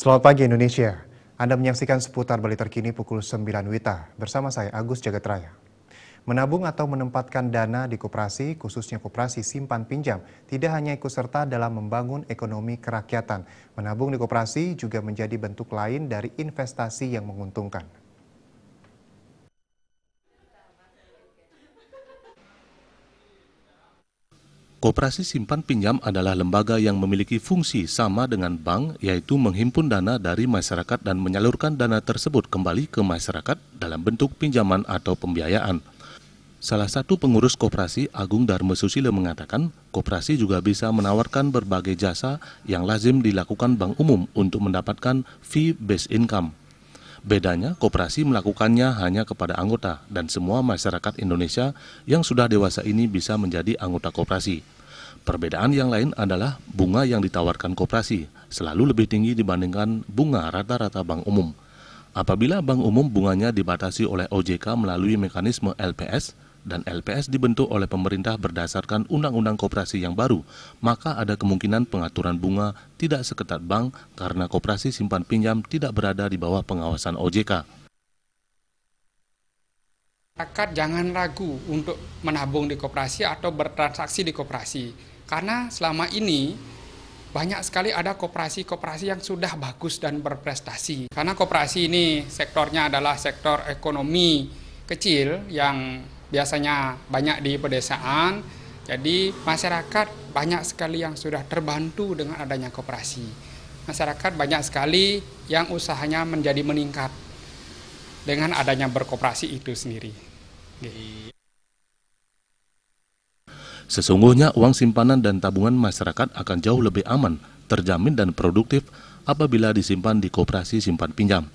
Selamat pagi Indonesia. Anda menyaksikan seputar Bali terkini pukul 9 Wita bersama saya Agus Jagatraya. Menabung atau menempatkan dana di koperasi, khususnya koperasi simpan pinjam, tidak hanya ikut serta dalam membangun ekonomi kerakyatan. Menabung di koperasi juga menjadi bentuk lain dari investasi yang menguntungkan. Koperasi simpan pinjam adalah lembaga yang memiliki fungsi sama dengan bank, yaitu menghimpun dana dari masyarakat dan menyalurkan dana tersebut kembali ke masyarakat dalam bentuk pinjaman atau pembiayaan. Salah satu pengurus koperasi Agung Dharma Susilo mengatakan, koperasi juga bisa menawarkan berbagai jasa yang lazim dilakukan bank umum untuk mendapatkan fee-based income. Bedanya, koperasi melakukannya hanya kepada anggota dan semua masyarakat Indonesia yang sudah dewasa ini bisa menjadi anggota koperasi. Perbedaan yang lain adalah bunga yang ditawarkan koperasi selalu lebih tinggi dibandingkan bunga rata-rata bank umum. Apabila bank umum bunganya dibatasi oleh OJK melalui mekanisme LPS, dan LPS dibentuk oleh pemerintah berdasarkan undang-undang koperasi yang baru, maka ada kemungkinan pengaturan bunga tidak seketat bank karena koperasi simpan pinjam tidak berada di bawah pengawasan OJK. Masyarakat jangan ragu untuk menabung di koperasi atau bertransaksi di koperasi. Karena selama ini banyak sekali ada koperasi-koperasi yang sudah bagus dan berprestasi. Karena koperasi ini sektornya adalah sektor ekonomi kecil yang biasanya banyak di pedesaan. Jadi masyarakat banyak sekali yang sudah terbantu dengan adanya koperasi. Masyarakat banyak sekali yang usahanya menjadi meningkat dengan adanya berkoperasi itu sendiri. Sesungguhnya uang simpanan dan tabungan masyarakat akan jauh lebih aman, terjamin dan produktif apabila disimpan di koperasi simpan pinjam.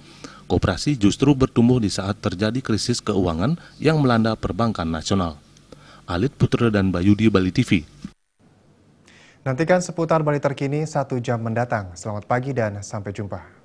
Koperasi justru bertumbuh di saat terjadi krisis keuangan yang melanda perbankan nasional. Alit Putra dan Bayudi Bali TV. Nantikan seputar Bali terkini satu jam mendatang. Selamat pagi dan sampai jumpa.